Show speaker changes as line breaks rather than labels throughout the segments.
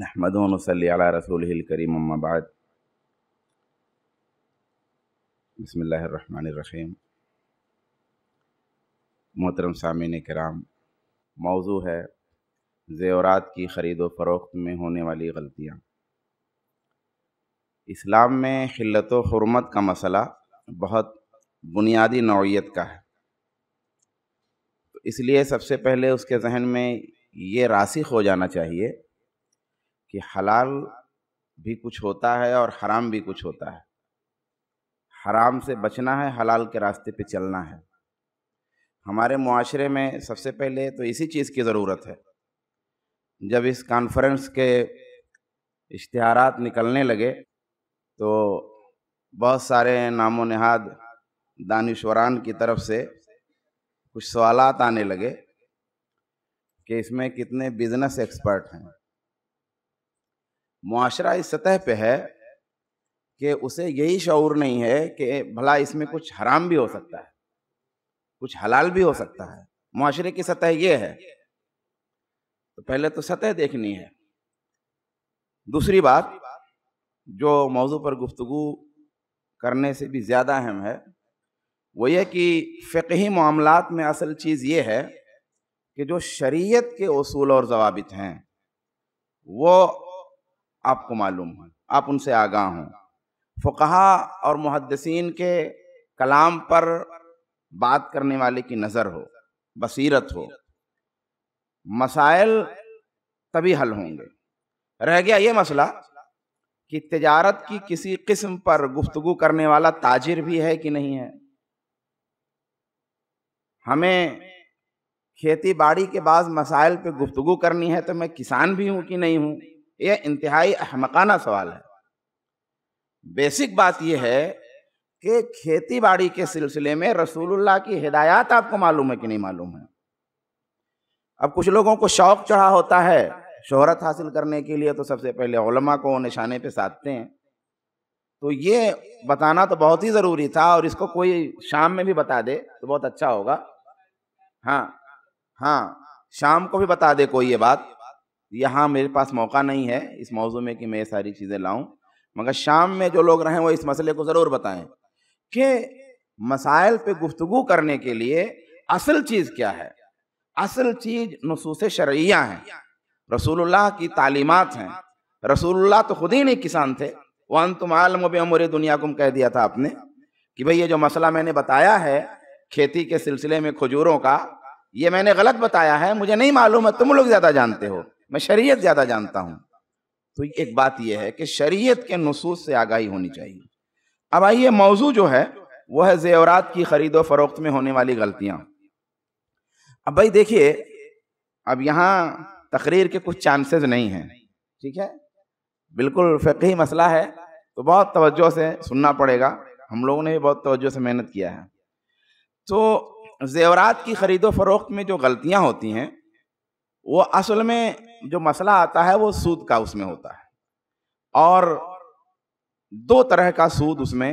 नहमद वसली अला रसूल करीम अम्माबाद बसमीम मोहतरम सामिन कराम मौजू है ज़ेवरात की ख़रीदो फ़रोख्त में होने वाली गलतियाँ इस्लाम में खिलत हरमत का मसला बहुत बुनियादी नौीयत का है तो इसलिए सबसे पहले उसके जहन में ये रासिक हो जाना चाहिए कि हलाल भी कुछ होता है और हराम भी कुछ होता है हराम से बचना है हलाल के रास्ते पे चलना है हमारे माशरे में सबसे पहले तो इसी चीज़ की ज़रूरत है जब इस कॉन्फ्रेंस के इश्तहार निकलने लगे तो बहुत सारे नामो नहाद दानश्वरान की तरफ से कुछ सवाल आने लगे कि इसमें कितने बिजनेस एक्सपर्ट हैं माशरा इस सतह पे है कि उसे यही शौर नहीं है कि भला इसमें कुछ हराम भी हो सकता है कुछ हलाल भी हो सकता है माशरे की सतह ये है तो पहले तो सतह देखनी है दूसरी बात जो मौजू पर गुफ्तु करने से भी ज़्यादा अहम है वो ये कि फ़िकी मामला में असल चीज़ ये है कि जो शरीयत के असूल और जवाबित हैं वो आपको मालूम है आप उनसे आगाह हों फ़ुकहा और मुहदसिन के कलाम पर बात करने वाले की नज़र हो बसीरत हो मसाइल तभी हल होंगे रह गया ये मसला कि तजारत की किसी किस्म पर गुफ्तगु करने वाला ताजिर भी है कि नहीं है हमें खेती बाड़ी के बाद मसाइल पे गुफ्तगु करनी है तो मैं किसान भी हूँ कि नहीं हूँ यह इंतहाई अहमकाना सवाल है बेसिक बात यह है कि खेती बाड़ी के सिलसिले में रसूलुल्लाह की हिदायत आपको मालूम है कि नहीं मालूम है अब कुछ लोगों को शौक चढ़ा होता है शोहरत हासिल करने के लिए तो सबसे पहले ओलमा को निशाने पे साधते हैं तो ये बताना तो बहुत ही ज़रूरी था और इसको कोई शाम में भी बता दे तो बहुत अच्छा होगा हाँ हाँ शाम को भी बता दे कोई ये बात तो यहाँ मेरे पास मौका नहीं है इस मौजू में कि मैं ये सारी चीज़ें लाऊं मगर शाम में जो लोग रहें वो इस मसले को ज़रूर बताएं कि मसाइल पे गुफ्तु करने के लिए असल चीज़ क्या है असल चीज़ नसूस शरिया हैं रसूलुल्लाह की तालीमत हैं रसूलुल्लाह तो खुद ही नहीं किसान थे वन तुम आलम बमर दुनिया को कह दिया था आपने कि भाई ये जो मसला मैंने बताया है खेती के सिलसिले में खजूरों का ये मैंने गलत बताया है मुझे नहीं मालूम है तुम लोग ज़्यादा जानते हो मैं शरीयत ज़्यादा जानता हूँ तो एक बात यह है कि शरीयत के नसूस से आगाही होनी चाहिए अब आइए मौजू जो है वह है जेवरात की खरीद व फरोख्त में होने वाली गलतियाँ अब भाई देखिए अब यहाँ तकरीर के कुछ चांसेस नहीं हैं ठीक है बिल्कुल फ़की मसला है तो बहुत तवज्जो से सुनना पड़ेगा हम लोगों ने भी बहुत तवज्जो से मेहनत किया है तो जेवरात की खरीदो फरोख्त में जो गलतियाँ होती हैं वो असल में जो मसला आता है वो सूद का उसमें होता है और दो तरह का सूद उसमें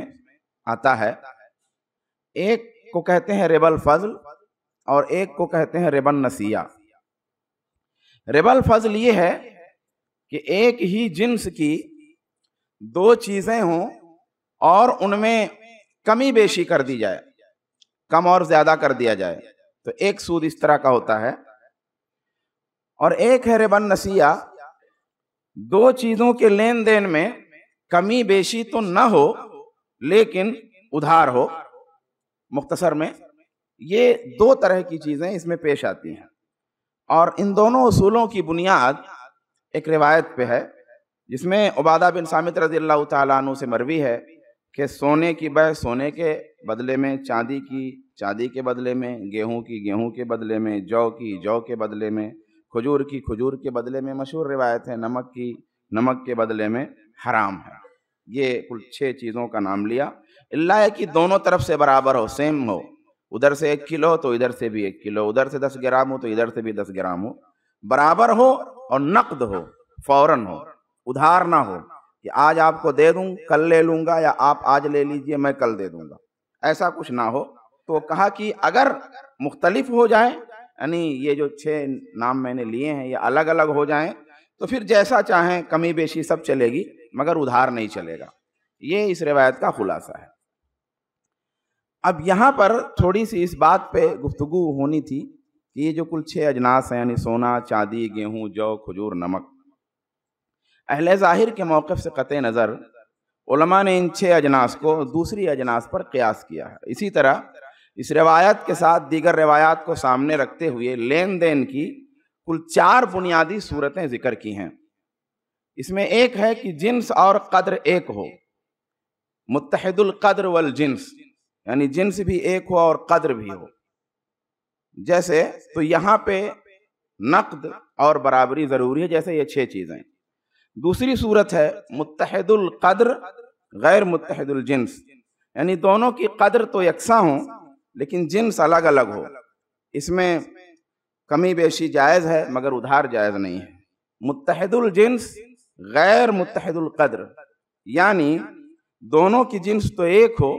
आता है एक को कहते हैं रेबल फजल और एक को कहते हैं रेबन नसिया रेबल फजल ये है कि एक ही जिन्स की दो चीज़ें हों और उनमें कमी बेशी कर दी जाए कम और ज़्यादा कर दिया जाए तो एक सूद इस तरह का होता है और एक है रेबन नसीहा दो चीजों के लेन देन में कमी बेशी तो न हो लेकिन उधार हो मुख्तसर में ये दो तरह की चीज़ें इसमें पेश आती हैं और इन दोनों असूलों की बुनियाद एक रिवायत पे है जिसमें उबादा बिन सामित रजी अल्लाह तु से मरवी है कि सोने की बह सोने के बदले में चांदी की चांदी के बदले में गेहूं की गेहूं के बदले में जौ की जौ के बदले में खजूर की खजूर के बदले में मशहूर रिवायत है नमक की नमक के बदले में हराम है ये कुल छः चीज़ों का नाम लिया अल्लाह है कि दोनों तरफ से बराबर हो सेम हो उधर से एक किलो तो इधर से भी एक किलो उधर से दस ग्राम हो तो इधर से भी दस ग्राम हो बराबर हो और नकद हो फौरन हो उधार ना हो कि आज आपको दे दूँ कल ले लूँगा या आप आज ले लीजिए मैं कल दे दूँगा ऐसा कुछ ना हो तो कहा कि अगर मुख्तलफ हो जाए यानी ये जो छः नाम मैंने लिए हैं ये अलग अलग हो जाएं तो फिर जैसा चाहें कमी बेशी सब चलेगी मगर उधार नहीं चलेगा ये इस रिवायत का खुलासा है अब यहाँ पर थोड़ी सी इस बात पे गुफ्तगु होनी थी कि ये जो कुल छः अजनास हैं यानी सोना चांदी गेहूँ जौ खजूर नमक अहल ज़ाहिर के मौक़ से क़त नज़र ने इन छः अजनास को दूसरी अजनास पर क़यास किया है इसी तरह इस रिवायत के साथ दीगर रिवायात को सामने रखते हुए लेन देन की कुल चार बुनियादी सूरतें जिक्र की हैं इसमें एक है कि जिन्स और कद्र एक हो मुतहदुल कद्र वल जिन्स यानी जिन्स भी एक हो और कद्र भी हो जैसे तो यहाँ पे नकद और बराबरी ज़रूरी है जैसे ये छह चीज़ें दूसरी सूरत है मुतहदुल कद्र गैर मुतहदुल जिन्स यानी दोनों की कद्र तो यकसा हों लेकिन जिन्स अलग अलग हो इसमें कमी बेशी जायज़ है मगर उधार जायज़ नहीं है मुतहदुल जिन्स गैर मुतहदुल कद्र यानी दोनों की जिन्स तो एक हो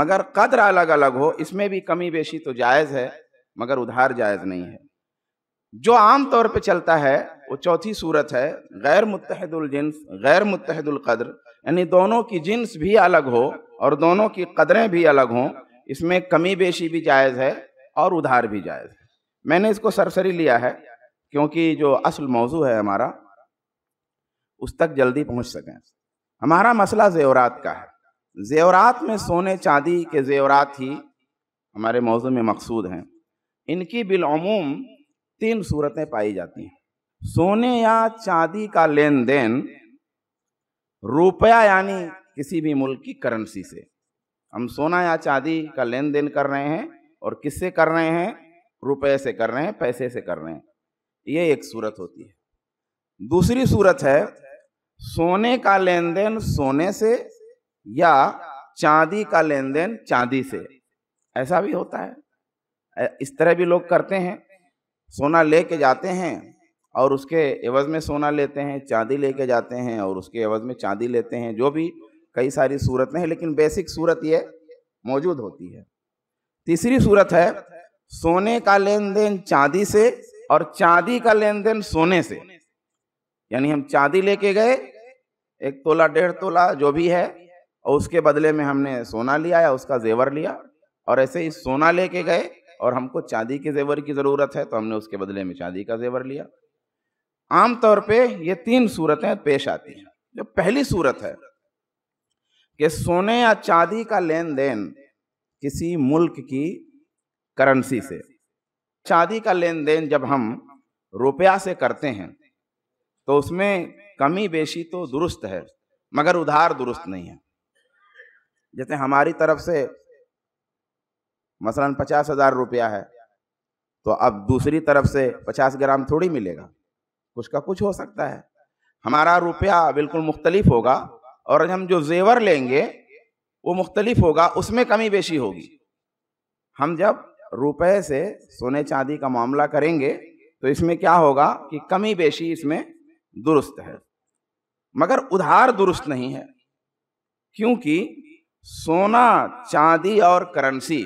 मगर कदर अलग अलग हो इसमें भी कमी बेशी तो जायज़ है मगर उधार जायज़ नहीं है जो आम तौर पे चलता है वो चौथी सूरत है गैर मुतहदुल जिन्स गैर मुतहदुल कद्र यानी दोनों की जिन्स भी अलग हो और दोनों की कदरें भी अलग हों इसमें कमी बेशी भी जायज़ है और उधार भी जायज़ है मैंने इसको सरसरी लिया है क्योंकि जो असल मौजू है हमारा उस तक जल्दी पहुंच सकें हमारा मसला जेवरात का है जेवरात में सोने चांदी के जेवरात ही हमारे मौजू में मकसूद हैं इनकी बिलूम तीन सूरतें पाई जाती हैं सोने या चांदी का लेन देन रुपया यानी किसी भी मुल्क की करेंसी से हम सोना या चांदी का लेन देन कर रहे हैं और किससे कर रहे हैं रुपए से कर रहे हैं पैसे से कर रहे हैं ये एक सूरत होती है दूसरी सूरत है सोने का लेन देन सोने से या चांदी का लेन देन चांदी से ऐसा भी होता है इस तरह भी लोग करते हैं सोना ले के जाते हैं और उसके एवज में सोना लेते हैं चांदी लेके जाते हैं और उसके एवज में चांदी लेते हैं जो भी कई सारी सूरत हैं है लेकिन बेसिक सूरत ये मौजूद होती है तीसरी सूरत है सोने का लेन देन चांदी से और चांदी का लेन देन सोने से यानी हम चांदी लेके गए एक तोला डेढ़ तोला जो भी है और उसके बदले में हमने सोना लिया या उसका जेवर लिया और ऐसे ही सोना लेके गए और हमको चांदी के जेवर की ज़रूरत है तो हमने उसके बदले में चांदी का जेवर लिया आमतौर पे ये तीन सूरतें पेश आती हैं जो पहली सूरत है कि सोने या चांदी का लेन देन किसी मुल्क की करेंसी से चांदी का लेन देन जब हम रुपया से करते हैं तो उसमें कमी बेशी तो दुरुस्त है मगर उधार दुरुस्त नहीं है जैसे हमारी तरफ से मसलन पचास हज़ार रुपया है तो अब दूसरी तरफ से पचास ग्राम थोड़ी मिलेगा कुछ का कुछ हो सकता है हमारा रुपया बिल्कुल मुख्तलिफ होगा और हम जो जेवर लेंगे वो मुख्तलिफ होगा उसमें कमी बेशी होगी हम जब रुपए से सोने चांदी का मामला करेंगे तो इसमें क्या होगा कि कमी बेशी इसमें दुरुस्त है मगर उधार दुरुस्त नहीं है क्योंकि सोना चांदी और करेंसी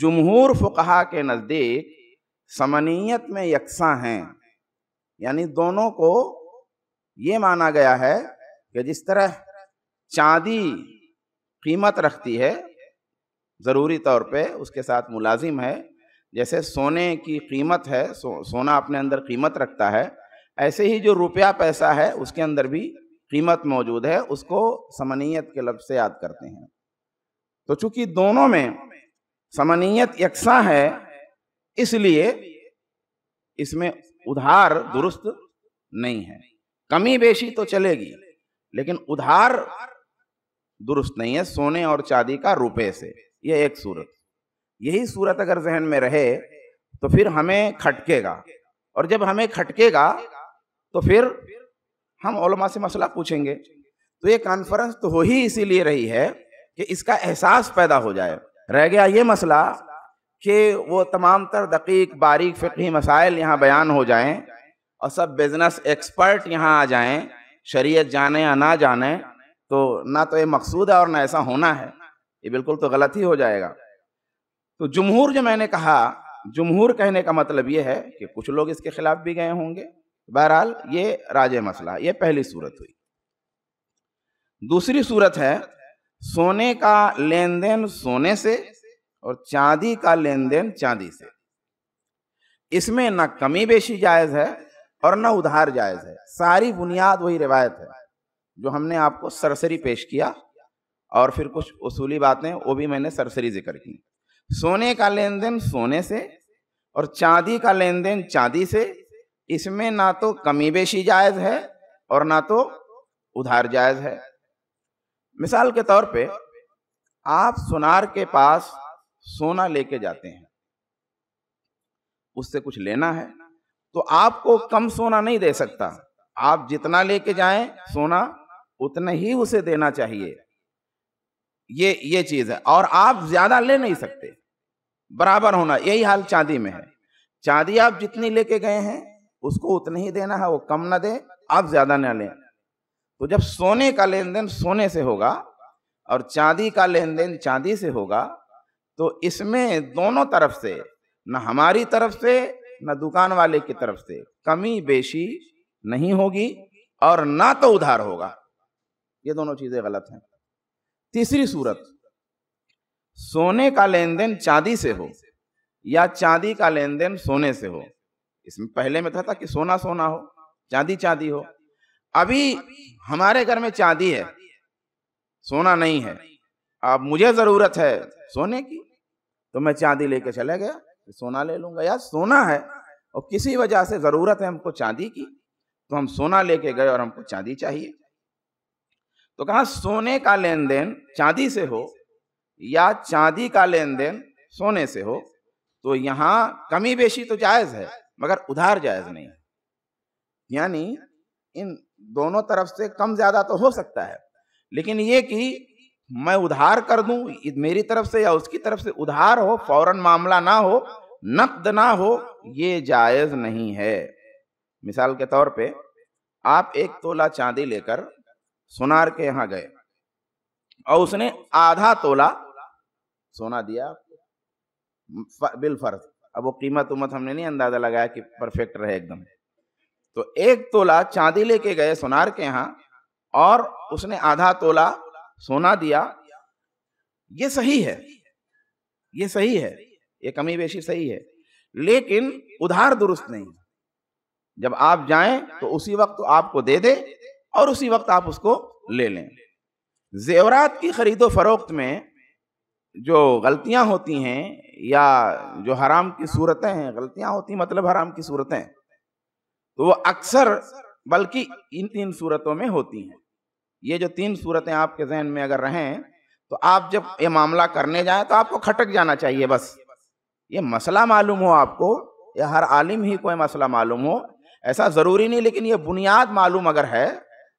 जमहूर फुकहा के नज़दीक समनीयत में यकसा हैं यानी दोनों को ये माना गया है कि जिस तरह चांदी कीमत रखती है ज़रूरी तौर पे उसके साथ मुलाजिम है जैसे सोने की कीमत है सो, सोना अपने अंदर कीमत रखता है ऐसे ही जो रुपया पैसा है उसके अंदर भी कीमत मौजूद है उसको समनीयत के लफ्ज़ से याद करते हैं तो चूंकि दोनों में समनीयत यकसा है इसलिए इसमें उधार दुरुस्त नहीं है कमी बेशी तो चलेगी लेकिन उधार दुरुस्त नहीं है सोने और चांदी का रुपए से यह एक सूरत यही सूरत अगर जहन में रहे तो फिर हमें खटकेगा और जब हमें खटकेगा तो फिर हम ओलमा से मसला पूछेंगे तो ये कॉन्फ्रेंस तो हो ही इसीलिए रही है कि इसका एहसास पैदा हो जाए रह गया ये मसला कि वो तमाम तर दकीक बारीक फिक्री मसाइल यहाँ बयान हो जाएं और सब बिज़नेस एक्सपर्ट यहाँ आ जाएं शरीयत जाने या ना जाने तो ना तो ये मकसूद है और ना ऐसा होना है ये बिल्कुल तो गलत ही हो जाएगा तो जमहूर जो मैंने कहा जमहूर कहने का मतलब ये है कि कुछ लोग इसके खिलाफ भी गए होंगे बहरहाल ये राज मसला ये पहली सूरत हुई दूसरी सूरत है सोने का लेन देन सोने से और चांदी का लेन देन चांदी से इसमें ना कमी बेशी जायज है और न उधार जायज है सारी बुनियाद वही रिवायत है जो हमने आपको सरसरी पेश किया और फिर कुछ उसूली बातें वो भी मैंने सरसरी जिक्र की सोने का लेन देन सोने से और चांदी का लेन देन चांदी से इसमें ना तो कमी बेशी जायज है और ना तो उधार जायज है मिसाल के तौर पे आप सुनार के पास सोना लेके जाते हैं उससे कुछ लेना है तो आपको कम सोना नहीं दे सकता आप जितना लेके जाए सोना उतना ही उसे देना चाहिए ये ये चीज है और आप ज्यादा ले नहीं सकते बराबर होना यही हाल चांदी में है चांदी आप जितनी लेके गए हैं उसको उतना ही देना है वो कम ना दे आप ज्यादा ना लें तो जब सोने का लेन देन सोने से होगा और चांदी का लेन देन चांदी से होगा तो इसमें दोनों तरफ से ना हमारी तरफ से न दुकान वाले की तरफ से कमी बेशी नहीं होगी और ना तो उधार होगा ये दोनों चीजें गलत हैं तीसरी सूरत सोने का लेन देन चांदी से हो या चांदी का लेन देन सोने से हो इसमें पहले में था, था कि सोना सोना हो चांदी चांदी हो अभी हमारे घर में चांदी है सोना नहीं है अब मुझे जरूरत है सोने की तो मैं चांदी लेके चला गया कि सोना ले लूंगा यार सोना है और किसी वजह से जरूरत है हमको चांदी की तो हम सोना लेके गए और हमको चांदी चाहिए तो कहा सोने का लेन देन चांदी से हो या चांदी का लेन देन सोने से हो तो यहां कमी बेशी तो जायज है मगर उधार जायज नहीं है यानी इन दोनों तरफ से कम ज्यादा तो हो सकता है लेकिन ये कि मैं उधार कर दूं मेरी तरफ से या उसकी तरफ से उधार हो फौरन मामला ना हो नकद ना हो ये जायज नहीं है मिसाल के तौर पे आप एक तोला चांदी लेकर सुनार के यहाँ गए और उसने आधा तोला सोना दिया बिल फर्ज अब वो कीमत उमत हमने नहीं अंदाजा लगाया कि परफेक्ट रहे एकदम तो एक तोला चांदी लेके गए सोनार के यहाँ और उसने आधा तोला सोना दिया ये सही है ये सही है ये कमी बेशी सही है लेकिन उधार दुरुस्त नहीं जब आप जाएं तो उसी वक्त आपको दे दे और उसी वक्त आप उसको ले लें जेवरात की खरीदो फरोख्त में जो गलतियां होती हैं या जो हराम की सूरतें हैं गलतियां होती मतलब हराम की सूरतें तो वो अक्सर बल्कि इन तीन सूरतों में होती हैं ये जो तीन सूरतें आपके जहन में अगर रहें तो आप जब ये मामला करने जाएं तो आपको खटक जाना चाहिए बस ये मसला मालूम हो आपको या हर आलिम ही कोई मसला मालूम हो ऐसा ज़रूरी नहीं लेकिन ये बुनियाद मालूम अगर है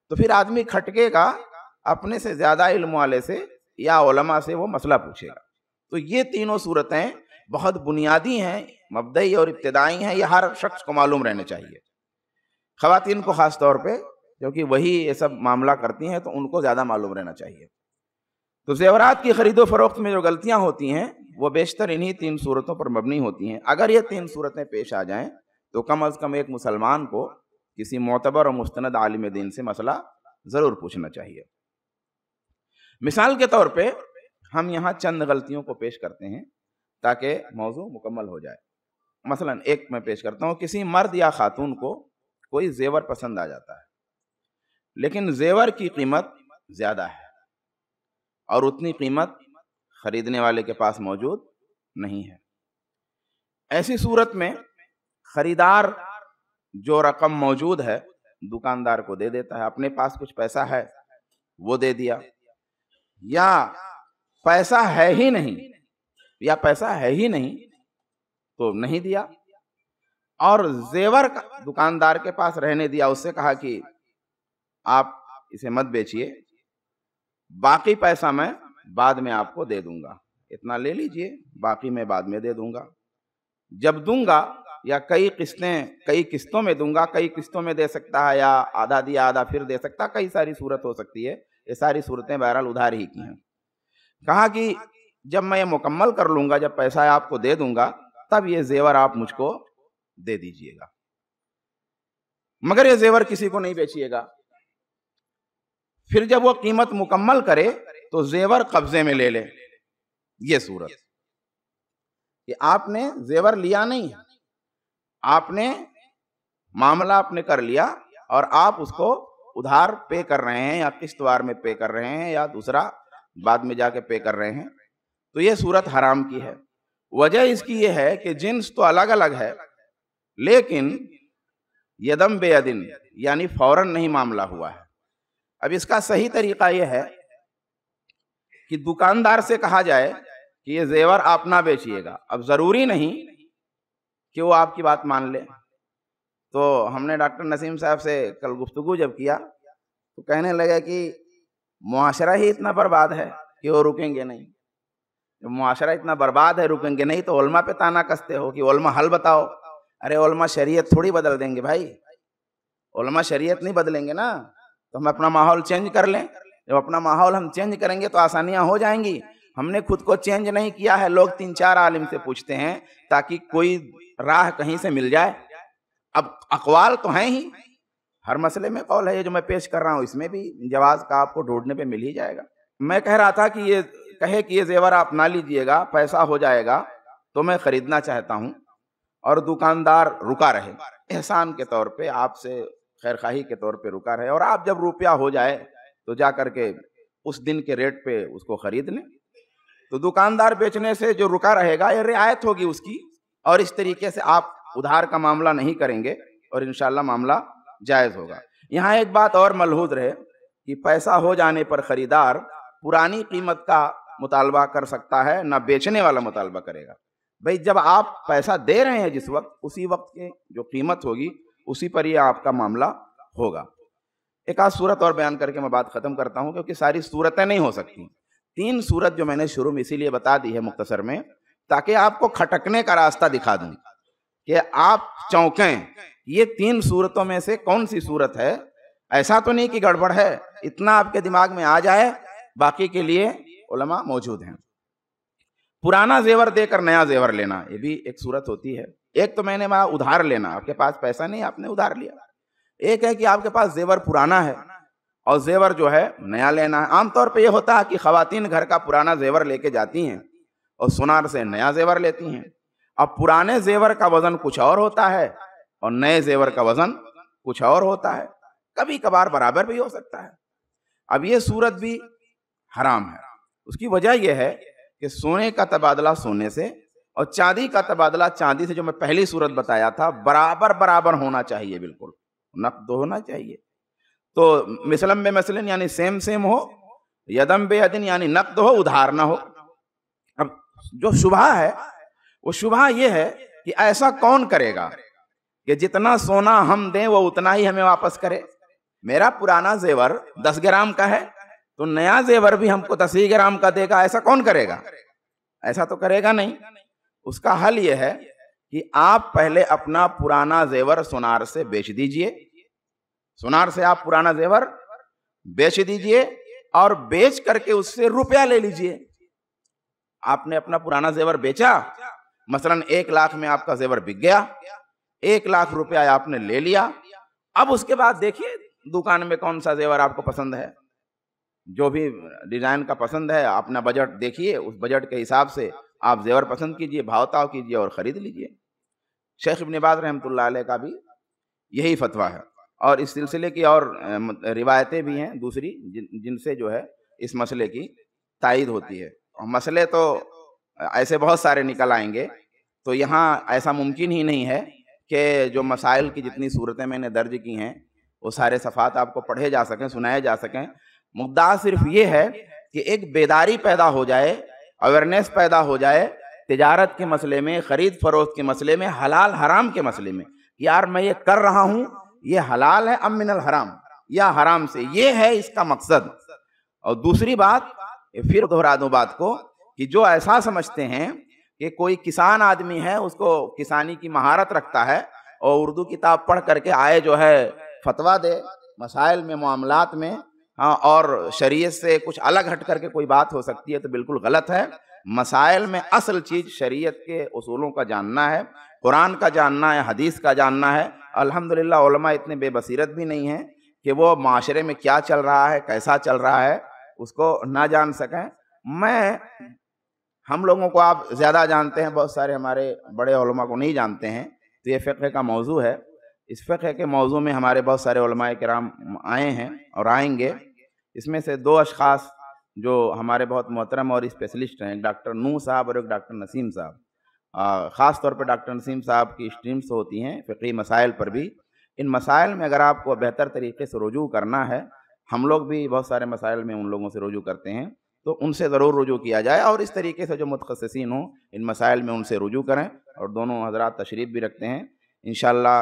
तो फिर आदमी खटकेगा अपने से ज़्यादा इल्म वाले से या से वो मसला पूछेगा तो ये तीनों सूरतें बहुत बुनियादी हैं मबदई और इब्तदाई हैं यह हर शख्स को मालूम रहने चाहिए ख़वान को ख़ास तौर पर क्योंकि वही ये सब मामला करती हैं तो उनको ज़्यादा मालूम रहना चाहिए तो जेवरात की खरीदो फरोख्त में जो गलतियाँ होती हैं वो बेशतर इन्हीं तीन सूरतों पर मबनी होती हैं अगर ये तीन सूरतें पेश आ जाएँ तो कम अज़ कम एक मुसलमान को किसी मोतबर और मुस्ंद आलिम दिन से मसला ज़रूर पूछना चाहिए मिसाल के तौर पर हम यहाँ चंद गलतियों को पेश करते हैं ताकि मौजू मुकम्मल हो जाए मसला एक मैं पेश करता हूँ किसी मर्द या खातून को कोई जेवर पसंद आ जाता है लेकिन जेवर की कीमत ज़्यादा है और उतनी कीमत खरीदने वाले के पास मौजूद नहीं है ऐसी सूरत में खरीदार जो रकम मौजूद है दुकानदार को दे देता है अपने पास कुछ पैसा है वो दे दिया या पैसा है ही नहीं या पैसा है ही नहीं तो नहीं दिया और जेवर दुकानदार के पास रहने दिया उससे कहा कि आप इसे मत बेचिए बाकी पैसा मैं बाद में आपको दे दूंगा इतना ले लीजिए बाकी मैं बाद में दे दूंगा जब दूंगा या कई किस्तें कई किस्तों में दूंगा कई किस्तों में दे सकता है या आधा दिया आधा फिर दे सकता कई सारी सूरत हो सकती है ये सारी सूरतें बहरहाल उधार ही की हैं कहा कि जब मैं ये मुकम्मल कर लूंगा जब पैसा आपको दे दूंगा तब ये जेवर आप मुझको दे दीजिएगा मगर ये जेवर किसी को नहीं बेचिएगा फिर जब वो कीमत मुकम्मल करे तो जेवर कब्जे में ले ले ये सूरत कि आपने जेवर लिया नहीं आपने मामला आपने कर लिया और आप उसको उधार पे कर रहे हैं या किश्तवार में पे कर रहे हैं या दूसरा बाद में जाके पे कर रहे हैं तो ये सूरत हराम की है वजह इसकी ये है कि जिन्स तो अलग अलग है लेकिन यदम बेयदिन यानी फौरन नहीं मामला हुआ है अब इसका सही तरीका यह है कि दुकानदार से कहा जाए कि ये जेवर आप ना बेचिएगा अब ज़रूरी नहीं कि वो आपकी बात मान ले तो हमने डॉक्टर नसीम साहब से कल गुफ्तु जब किया तो कहने लगे कि मुआशरा ही इतना बर्बाद है कि वो रुकेंगे नहीं जब मुआशरा इतना बर्बाद है रुकेंगे नहीं तो ओलमा पे ताना कसते हो कि ओलमा हल बताओ अरे ओलमा शरीयत थोड़ी बदल देंगे भाई ओलमा शरीयत नहीं बदलेंगे ना तो हम अपना माहौल चेंज कर लें जब अपना माहौल हम चेंज करेंगे तो आसानियाँ हो जाएंगी हमने खुद को चेंज नहीं किया है लोग तीन चार आलिम से पूछते हैं ताकि कोई राह कहीं से मिल जाए अब अकवाल तो हैं ही हर मसले में कौल है ये जो मैं पेश कर रहा हूँ इसमें भी जवाब का आपको ढूंढने पे मिल ही जाएगा मैं कह रहा था कि ये कहे कि ये जेवर आप ना लीजिएगा पैसा हो जाएगा तो मैं खरीदना चाहता हूँ और दुकानदार रुका रहे एहसान के तौर पे आपसे खैर खाही के तौर पे रुका रहे और आप जब रुपया हो जाए तो जा करके उस दिन के रेट पे उसको खरीद लें तो दुकानदार बेचने से जो रुका रहेगा ये रियायत होगी उसकी और इस तरीके से आप उधार का मामला नहीं करेंगे और इन मामला जायज़ होगा यहाँ एक बात और मलहूज रहे कि पैसा हो जाने पर खरीदार पुरानी कीमत का मुतालबा कर सकता है ना बेचने वाला मुतालबा करेगा भाई जब आप पैसा दे रहे हैं जिस वक्त उसी वक्त के जो कीमत होगी उसी पर ये आपका मामला होगा एक आध सूरत और बयान करके मैं बात ख़त्म करता हूँ क्योंकि सारी सूरतें नहीं हो सकती तीन सूरत जो मैंने शुरू में इसीलिए बता दी है मुख्तसर में ताकि आपको खटकने का रास्ता दिखा दूँ कि आप चौंकें ये तीन सूरतों में से कौन सी सूरत है ऐसा तो नहीं कि गड़बड़ है इतना आपके दिमाग में आ जाए बाकी के लिए उलमा मौजूद हैं पुराना जेवर देकर नया जेवर लेना ये भी एक सूरत होती है एक तो मैंने वहां उधार लेना आपके पास पैसा नहीं आपने उधार लिया एक है कि आपके पास जेवर पुराना है और जेवर जो है नया लेना है आमतौर पर यह होता है कि खातन घर का पुराना जेवर लेके जाती हैं और सुनार से नया जेवर लेती हैं अब पुराने जेवर का वजन कुछ और होता है और नए जेवर का वजन कुछ और होता है कभी कभार बराबर भी हो सकता है अब ये सूरत भी हराम है उसकी वजह यह है कि सोने का तबादला सोने से और चांदी का तबादला चांदी से जो मैं पहली सूरत बताया था बराबर बराबर होना चाहिए बिल्कुल नकद होना चाहिए तो मिसलम बे मसलिन यानी सेम सेम हो यदम बे यदिन यानी नकद हो उधार ना हो अब जो शुभा है वो शुभा ये है कि ऐसा कौन करेगा कि जितना सोना हम दें वो उतना ही हमें वापस करे मेरा पुराना जेवर दस ग्राम का है तो नया जेवर भी हमको दस ही ग्राम का देगा ऐसा कौन करेगा ऐसा तो करेगा नहीं उसका हल यह है कि आप पहले अपना पुराना जेवर सोनार से बेच दीजिए सोनार से आप पुराना जेवर बेच दीजिए और बेच करके उससे रुपया ले लीजिए आपने अपना पुराना जेवर बेचा मसलन एक लाख में आपका जेवर बिक गया एक लाख रुपया आपने ले लिया अब उसके बाद देखिए दुकान में कौन सा जेवर आपको पसंद है जो भी डिजाइन का पसंद है अपना बजट देखिए उस बजट के हिसाब से आप जेवर पसंद कीजिए भावताव कीजिए और ख़रीद लीजिए शेख इबन बाज रहमत का भी यही फतवा है और इस सिलसिले की और रिवायतें भी हैं दूसरी जिन जिनसे जो है इस मसले की तायद होती है और मसले तो ऐसे बहुत सारे निकल आएंगे तो यहाँ ऐसा मुमकिन ही नहीं है कि जो मसाइल की जितनी सूरतें मैंने दर्ज की हैं वो सारे सफ़ात आपको पढ़े जा सकें सुनाए जा सकें मुद्दा सिर्फ ये है कि एक बेदारी पैदा हो जाए अवेयरनेस पैदा हो जाए तिजारत के मसले में ख़रीद फरोख्त के मसले में हलाल हराम के मसले में यार मैं ये कर रहा हूँ ये हलाल है अम मिनल हराम या हराम से ये है इसका मकसद और दूसरी बात फिर दोहरा दूँ बात को कि जो ऐसा समझते हैं कि कोई किसान आदमी है उसको किसानी की महारत रखता है और उर्दू किताब पढ़ करके आए जो है फतवा दे मसाइल में मामलात में हाँ और शरीय से कुछ अलग हट करके कोई बात हो सकती है तो बिल्कुल गलत है मसाइल में असल चीज़ शरीयत के असूलों का जानना है कुरान का जानना है हदीस का जानना है अल्हम्दुलिल्लाह इतने बेबसीरत भी नहीं हैं कि वो माशरे में क्या चल रहा है कैसा चल रहा है उसको ना जान सकें मैं हम लोगों को आप ज़्यादा जानते हैं बहुत सारे हमारे बड़े को नहीं जानते हैं तो ये फ़िक्र का मौजू है इस फ़क़ के मौजू में हमारे बहुत सारे कराम आए हैं और आएंगे इसमें से दो अशखास जो हमारे बहुत मोहतरम और स्पेशलिस्ट हैं डॉक्टर नू साहब और एक डॉक्टर नसीम साहब ख़ास तौर पर डॉक्टर नसीम साहब की स्ट्रीम्स होती हैं फ़िकी मसाइल पर भी इन मसाइल में अगर आपको बेहतर तरीके से रुजू करना है हम लोग भी बहुत सारे मसाइल में उन लोगों से रुजू करते हैं तो उनसे ज़रूर रुजू किया जाए और इस तरीके से जो मुतखसिन हों इन मसाइल में उनसे रुजू करें और दोनों हजरात तशरीफ़ भी रखते हैं इन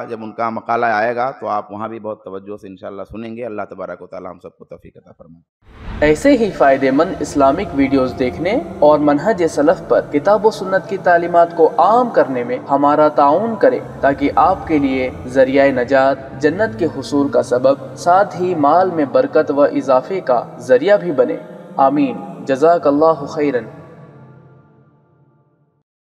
जब उनका मकाला आएगा तो आप वहाँ भी बहुत तवज्जो से इनशाला सुनेंगे अल्लाह तबारक हम सबको तफ़ी फरमाए ऐसे ही फ़ायदेमंद इस्लामिक वीडियोस देखने और मनहज सलफ़ पर किताब सुन्नत की तालीमत को आम करने में हमारा ताउन करें ताकि आपके लिए जरिया नजात जन्नत के हसूल का सबब साथ ही माल में बरकत व इजाफे का जरिया भी बने आमीन जजाक खैरन